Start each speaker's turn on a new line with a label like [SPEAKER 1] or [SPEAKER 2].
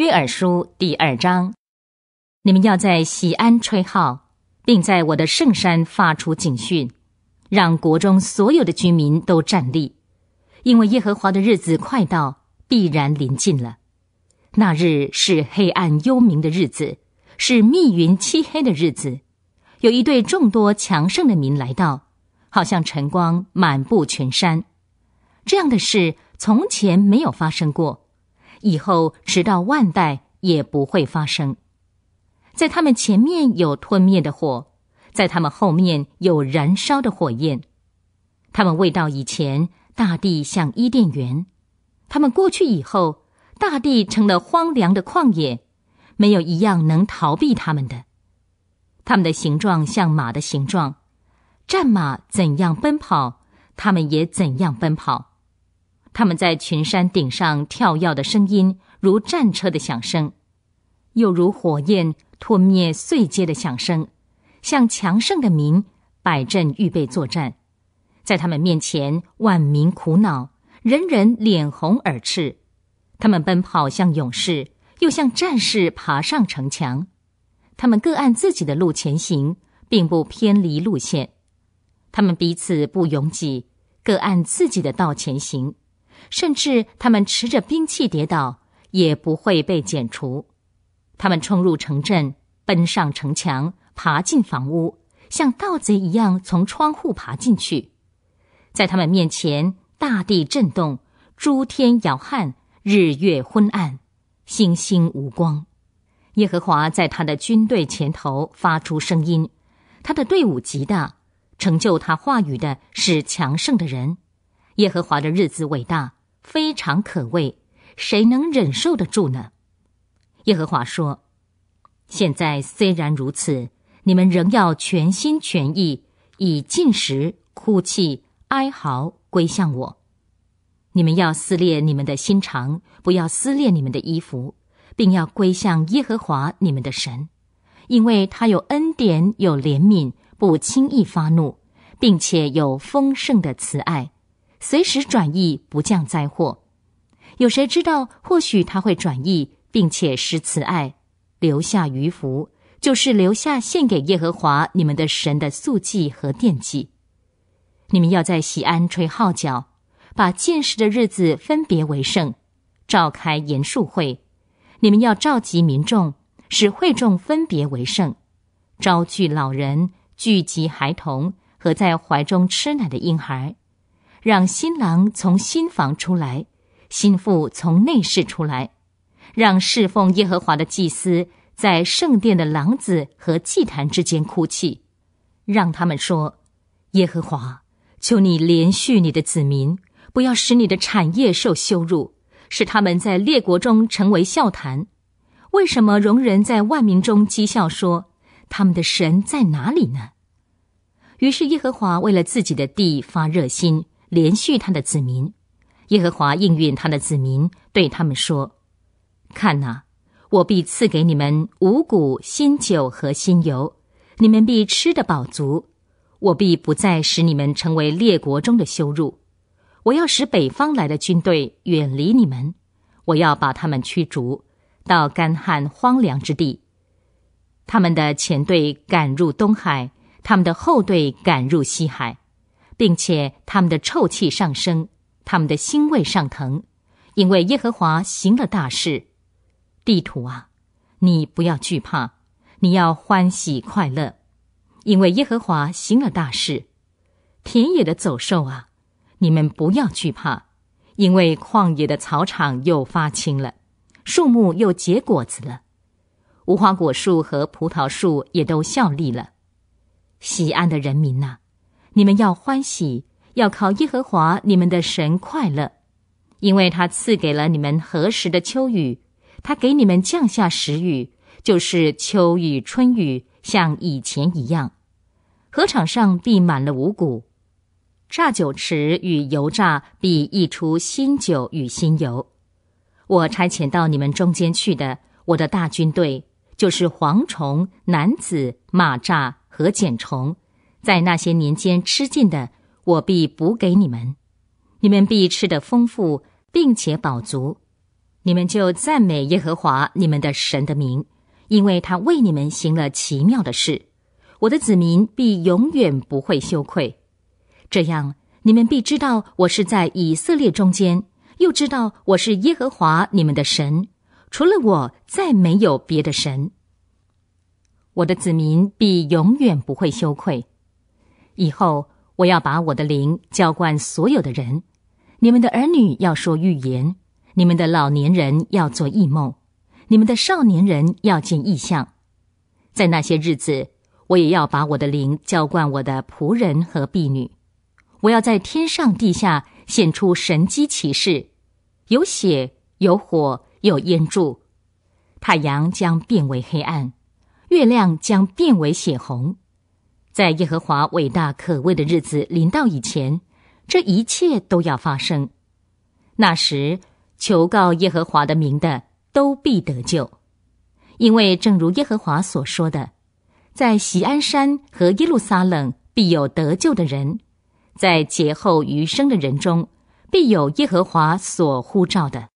[SPEAKER 1] 约珥书第二章，你们要在喜安吹号，并在我的圣山发出警讯，让国中所有的居民都站立，因为耶和华的日子快到，必然临近了。那日是黑暗幽冥的日子，是密云漆黑的日子。有一队众多强盛的民来到，好像晨光满布全山。这样的事从前没有发生过。以后，直到万代也不会发生。在他们前面有吞灭的火，在他们后面有燃烧的火焰。他们未到以前，大地像伊甸园；他们过去以后，大地成了荒凉的旷野，没有一样能逃避他们的。他们的形状像马的形状，战马怎样奔跑，他们也怎样奔跑。他们在群山顶上跳跃的声音，如战车的响声，又如火焰吞灭碎阶的响声，像强盛的民摆阵预备作战。在他们面前，万民苦恼，人人脸红耳赤。他们奔跑像勇士，又像战士爬上城墙。他们各按自己的路前行，并不偏离路线。他们彼此不拥挤，各按自己的道前行。甚至他们持着兵器跌倒，也不会被剪除。他们冲入城镇，奔上城墙，爬进房屋，像盗贼一样从窗户爬进去。在他们面前，大地震动，诸天摇撼，日月昏暗，星星无光。耶和华在他的军队前头发出声音，他的队伍极大，成就他话语的是强盛的人。耶和华的日子伟大，非常可畏，谁能忍受得住呢？耶和华说：“现在虽然如此，你们仍要全心全意以进食、哭泣、哀嚎归向我。你们要撕裂你们的心肠，不要撕裂你们的衣服，并要归向耶和华你们的神，因为他有恩典、有怜悯，不轻易发怒，并且有丰盛的慈爱。”随时转意，不降灾祸。有谁知道？或许他会转意，并且施慈爱，留下余福，就是留下献给耶和华你们的神的素祭和奠祭。你们要在西安吹号角，把见时的日子分别为圣，召开严肃会。你们要召集民众，使会众分别为圣，招聚老人，聚集孩童和在怀中吃奶的婴孩。让新郎从新房出来，新妇从内室出来，让侍奉耶和华的祭司在圣殿的廊子和祭坛之间哭泣，让他们说：“耶和华，求你连续你的子民，不要使你的产业受羞辱，使他们在列国中成为笑谈。为什么容人在万民中讥笑说他们的神在哪里呢？”于是耶和华为了自己的地发热心。连续他的子民，耶和华应允他的子民，对他们说：“看哪，我必赐给你们五谷、新酒和新油，你们必吃得饱足。我必不再使你们成为列国中的羞辱。我要使北方来的军队远离你们，我要把他们驱逐到干旱荒凉之地。他们的前队赶入东海，他们的后队赶入西海。”并且他们的臭气上升，他们的腥味上腾，因为耶和华行了大事。地土啊，你不要惧怕，你要欢喜快乐，因为耶和华行了大事。田野的走兽啊，你们不要惧怕，因为旷野的草场又发青了，树木又结果子了，无花果树和葡萄树也都效力了。西安的人民呐！你们要欢喜，要靠耶和华你们的神快乐，因为他赐给了你们何时的秋雨，他给你们降下时雨，就是秋雨、春雨，像以前一样。禾场上必满了五谷，榨酒池与油榨必溢出新酒与新油。我差遣到你们中间去的我的大军队，就是蝗虫、男子、马蚱和茧虫。在那些年间吃尽的，我必补给你们；你们必吃得丰富，并且饱足。你们就赞美耶和华你们的神的名，因为他为你们行了奇妙的事。我的子民必永远不会羞愧。这样，你们必知道我是在以色列中间，又知道我是耶和华你们的神，除了我再没有别的神。我的子民必永远不会羞愧。以后，我要把我的灵浇灌所有的人。你们的儿女要说预言，你们的老年人要做异梦，你们的少年人要见异象。在那些日子，我也要把我的灵浇灌我的仆人和婢女。我要在天上地下显出神机奇事，有血，有火，有烟柱。太阳将变为黑暗，月亮将变为血红。在耶和华伟大可畏的日子临到以前，这一切都要发生。那时，求告耶和华的名的都必得救，因为正如耶和华所说的，在锡安山和耶路撒冷必有得救的人，在劫后余生的人中，必有耶和华所呼召的。